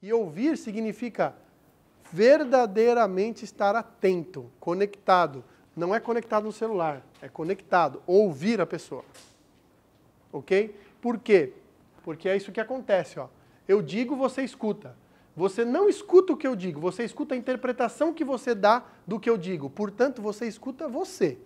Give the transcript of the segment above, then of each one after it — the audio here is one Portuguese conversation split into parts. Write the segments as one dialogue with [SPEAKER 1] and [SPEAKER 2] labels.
[SPEAKER 1] E ouvir significa verdadeiramente estar atento, conectado. Não é conectado no celular, é conectado, ouvir a pessoa. Ok? Por quê? Porque é isso que acontece. Ó. Eu digo, você escuta. Você não escuta o que eu digo, você escuta a interpretação que você dá do que eu digo. Portanto, você escuta você.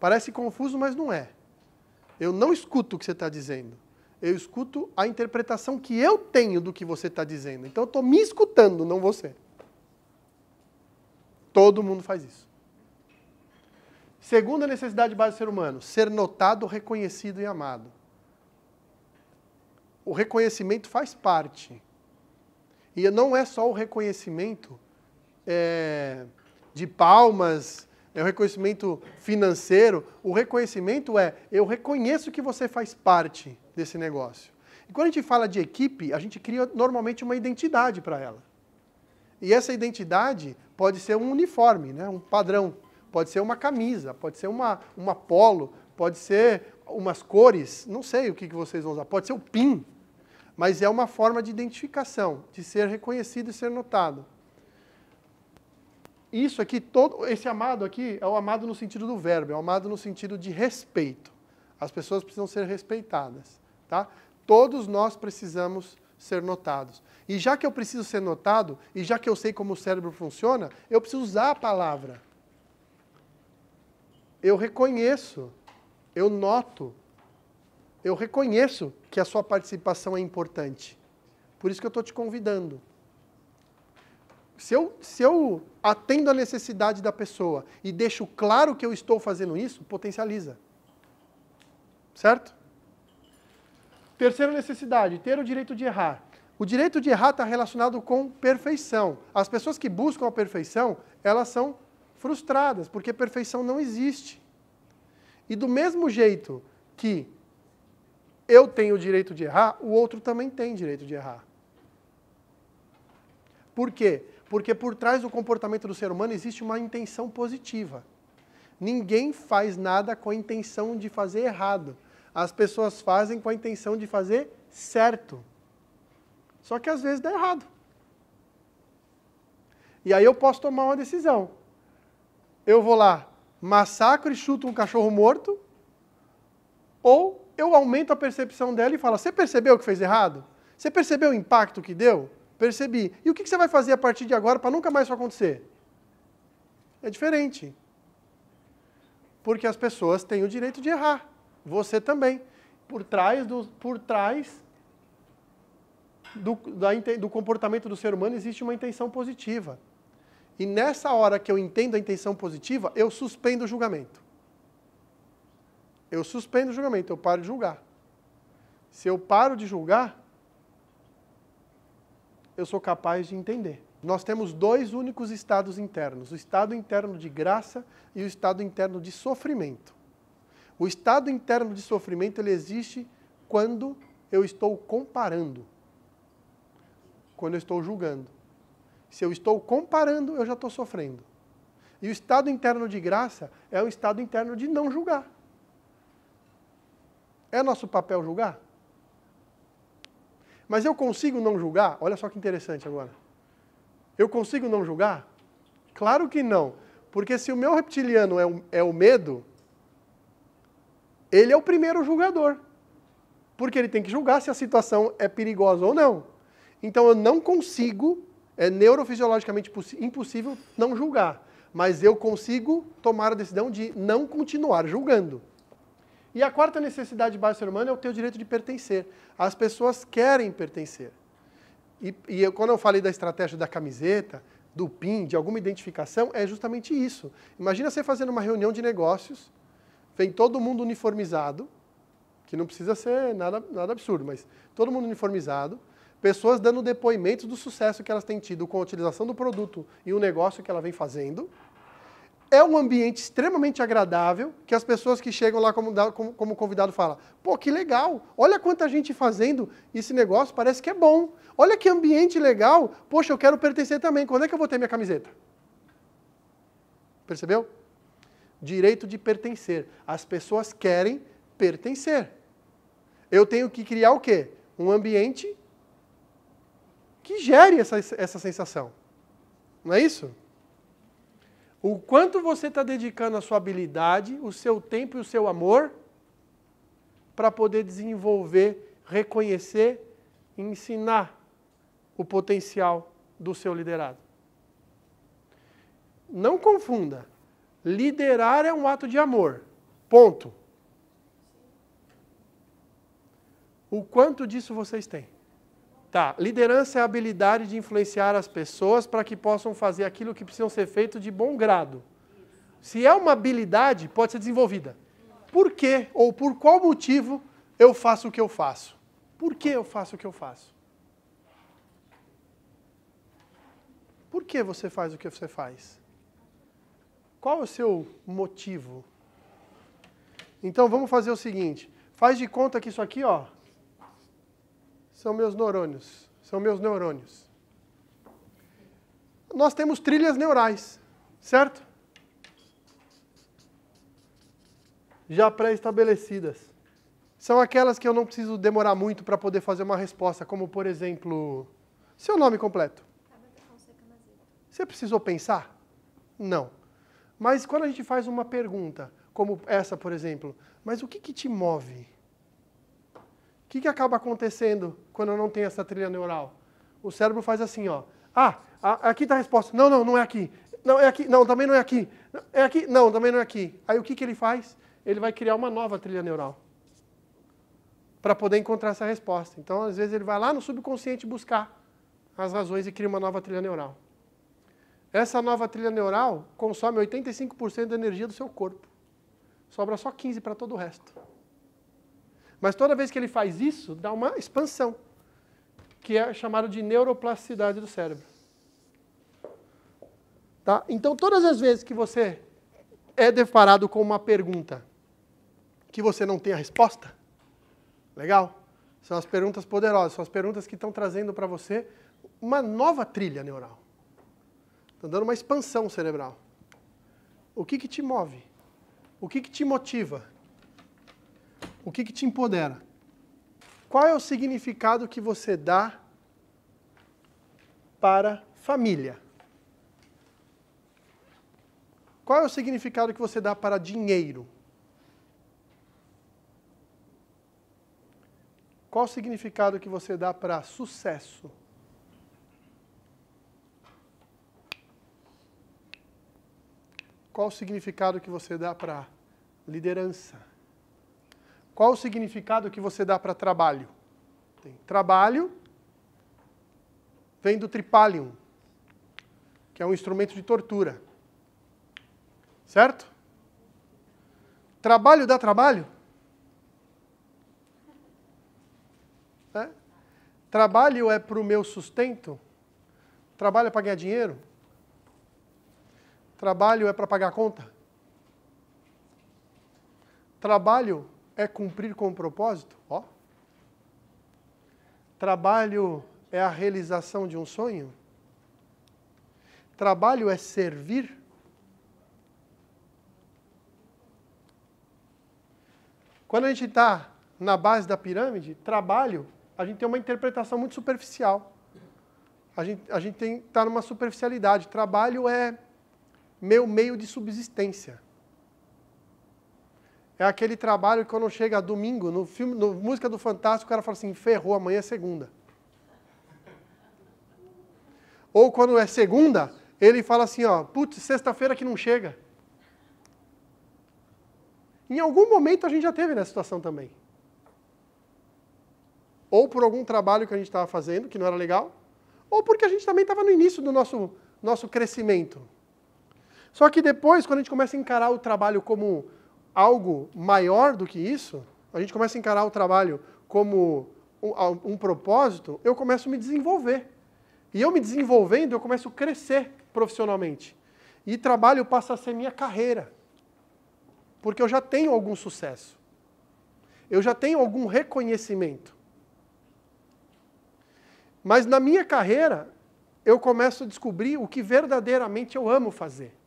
[SPEAKER 1] Parece confuso, mas não é. Eu não escuto o que você está dizendo eu escuto a interpretação que eu tenho do que você está dizendo. Então eu estou me escutando, não você. Todo mundo faz isso. Segunda necessidade base do ser humano: ser notado, reconhecido e amado. O reconhecimento faz parte. E não é só o reconhecimento é, de palmas, é o reconhecimento financeiro. O reconhecimento é: eu reconheço que você faz parte desse negócio. E quando a gente fala de equipe, a gente cria normalmente uma identidade para ela. E essa identidade pode ser um uniforme, né? um padrão, pode ser uma camisa, pode ser uma, uma polo, pode ser umas cores, não sei o que, que vocês vão usar, pode ser o PIN, mas é uma forma de identificação, de ser reconhecido e ser notado. Isso aqui, todo esse amado aqui, é o amado no sentido do verbo, é o amado no sentido de respeito. As pessoas precisam ser respeitadas. Tá? Todos nós precisamos ser notados. E já que eu preciso ser notado, e já que eu sei como o cérebro funciona, eu preciso usar a palavra. Eu reconheço, eu noto, eu reconheço que a sua participação é importante. Por isso que eu estou te convidando. Se eu, se eu atendo a necessidade da pessoa e deixo claro que eu estou fazendo isso, potencializa. Certo? Terceira necessidade, ter o direito de errar. O direito de errar está relacionado com perfeição. As pessoas que buscam a perfeição, elas são frustradas, porque perfeição não existe. E do mesmo jeito que eu tenho o direito de errar, o outro também tem direito de errar. Por quê? Porque por trás do comportamento do ser humano existe uma intenção positiva. Ninguém faz nada com a intenção de fazer errado as pessoas fazem com a intenção de fazer certo. Só que às vezes dá errado. E aí eu posso tomar uma decisão. Eu vou lá, massacro e chuto um cachorro morto, ou eu aumento a percepção dela e falo: Você percebeu que fez errado? Você percebeu o impacto que deu? Percebi. E o que você vai fazer a partir de agora para nunca mais isso acontecer? É diferente. Porque as pessoas têm o direito de errar você também. Por trás do, por trás do, da, do comportamento do ser humano existe uma intenção positiva. E nessa hora que eu entendo a intenção positiva, eu suspendo o julgamento. Eu suspendo o julgamento, eu paro de julgar. Se eu paro de julgar, eu sou capaz de entender. Nós temos dois únicos estados internos: o estado interno de graça e o estado interno de sofrimento. O estado interno de sofrimento ele existe quando eu estou comparando, quando eu estou julgando. Se eu estou comparando, eu já estou sofrendo. E o estado interno de graça é um estado interno de não julgar. É nosso papel julgar? Mas eu consigo não julgar? Olha só que interessante agora. Eu consigo não julgar? Claro que não. Porque se o meu reptiliano é o, é o medo, ele é o primeiro julgador. Porque ele tem que julgar se a situação é perigosa ou não. Então eu não consigo, é neurofisiologicamente impossível não julgar. Mas eu consigo tomar a decisão de não continuar julgando. E a quarta necessidade básica do ser humano é o teu direito de pertencer. As pessoas querem pertencer. E, e eu, quando eu falei da estratégia da camiseta, do PIN, de alguma identificação, é justamente isso. Imagina você fazendo uma reunião de negócios vem todo mundo uniformizado, que não precisa ser nada, nada absurdo, mas todo mundo uniformizado, pessoas dando depoimentos do sucesso que elas têm tido com a utilização do produto e o negócio que ela vem fazendo. É um ambiente extremamente agradável, que as pessoas que chegam lá como, como, como convidado falam, pô, que legal, olha quanta gente fazendo esse negócio, parece que é bom. Olha que ambiente legal, poxa, eu quero pertencer também, quando é que eu vou ter minha camiseta? Percebeu? direito de pertencer. As pessoas querem pertencer. Eu tenho que criar o quê? Um ambiente que gere essa, essa sensação. Não é isso? O quanto você está dedicando a sua habilidade, o seu tempo e o seu amor para poder desenvolver, reconhecer e ensinar o potencial do seu liderado. Não confunda liderar é um ato de amor. Ponto. O quanto disso vocês têm? Tá, liderança é a habilidade de influenciar as pessoas para que possam fazer aquilo que precisam ser feito de bom grado. Se é uma habilidade, pode ser desenvolvida. Por quê? ou por qual motivo eu faço o que eu faço? Por que eu faço o que eu faço? Por que você faz o que você faz? Qual é o seu motivo? Então vamos fazer o seguinte, faz de conta que isso aqui, ó, são meus neurônios, são meus neurônios. Nós temos trilhas neurais, certo? Já pré-estabelecidas. São aquelas que eu não preciso demorar muito para poder fazer uma resposta, como por exemplo, seu nome completo. Você precisou pensar? Não. Mas quando a gente faz uma pergunta, como essa, por exemplo, mas o que, que te move? O que, que acaba acontecendo quando eu não tenho essa trilha neural? O cérebro faz assim, ó. Ah, aqui está a resposta. Não, não, não é aqui. Não, é aqui. Não, também não é aqui. É aqui. Não, também não é aqui. Aí o que, que ele faz? Ele vai criar uma nova trilha neural para poder encontrar essa resposta. Então, às vezes, ele vai lá no subconsciente buscar as razões e cria uma nova trilha neural. Essa nova trilha neural consome 85% da energia do seu corpo. Sobra só 15 para todo o resto. Mas toda vez que ele faz isso, dá uma expansão, que é chamado de neuroplasticidade do cérebro. Tá? Então, todas as vezes que você é deparado com uma pergunta que você não tem a resposta, legal? São as perguntas poderosas, são as perguntas que estão trazendo para você uma nova trilha neural. Está dando uma expansão cerebral. O que, que te move? O que, que te motiva? O que, que te empodera? Qual é o significado que você dá para família? Qual é o significado que você dá para dinheiro? Qual o significado que você dá para sucesso? Qual o significado que você dá para liderança? Qual o significado que você dá para trabalho? Tem trabalho vem do tripalium, que é um instrumento de tortura. Certo? Trabalho dá trabalho? É? Trabalho é para o meu sustento? Trabalho é para ganhar dinheiro? Trabalho é para pagar a conta. Trabalho é cumprir com o propósito, ó. Trabalho é a realização de um sonho. Trabalho é servir. Quando a gente está na base da pirâmide, trabalho, a gente tem uma interpretação muito superficial. A gente, a gente está numa superficialidade. Trabalho é meu meio de subsistência. É aquele trabalho que quando chega domingo, no filme, no música do Fantástico, o cara fala assim, ferrou, amanhã é segunda. Ou quando é segunda, ele fala assim, ó, putz, sexta-feira que não chega. Em algum momento a gente já teve nessa situação também. Ou por algum trabalho que a gente estava fazendo, que não era legal, ou porque a gente também estava no início do nosso, nosso crescimento. Só que depois, quando a gente começa a encarar o trabalho como algo maior do que isso, a gente começa a encarar o trabalho como um, um propósito, eu começo a me desenvolver. E eu me desenvolvendo, eu começo a crescer profissionalmente. E trabalho passa a ser minha carreira. Porque eu já tenho algum sucesso. Eu já tenho algum reconhecimento. Mas na minha carreira, eu começo a descobrir o que verdadeiramente eu amo fazer.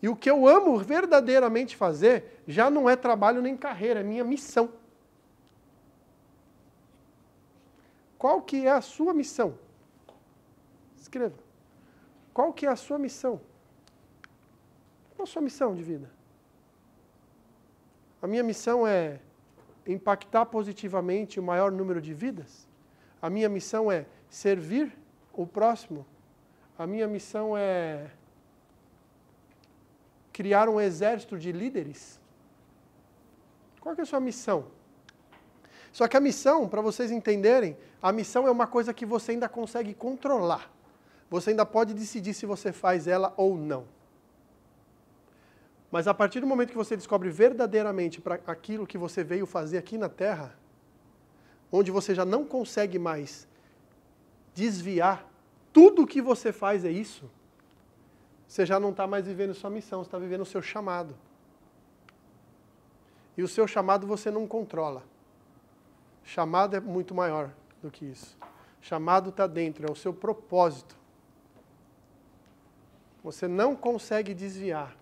[SPEAKER 1] E o que eu amo verdadeiramente fazer já não é trabalho nem carreira, é minha missão. Qual que é a sua missão? Escreva. Qual que é a sua missão? Qual a sua missão de vida? A minha missão é impactar positivamente o maior número de vidas? A minha missão é servir o próximo? A minha missão é criar um exército de líderes? Qual é a sua missão? Só que a missão, para vocês entenderem, a missão é uma coisa que você ainda consegue controlar. Você ainda pode decidir se você faz ela ou não. Mas a partir do momento que você descobre verdadeiramente para aquilo que você veio fazer aqui na Terra, onde você já não consegue mais desviar, tudo o que você faz é isso você já não está mais vivendo sua missão, você está vivendo o seu chamado. E o seu chamado você não controla. Chamado é muito maior do que isso. Chamado está dentro, é o seu propósito. Você não consegue desviar.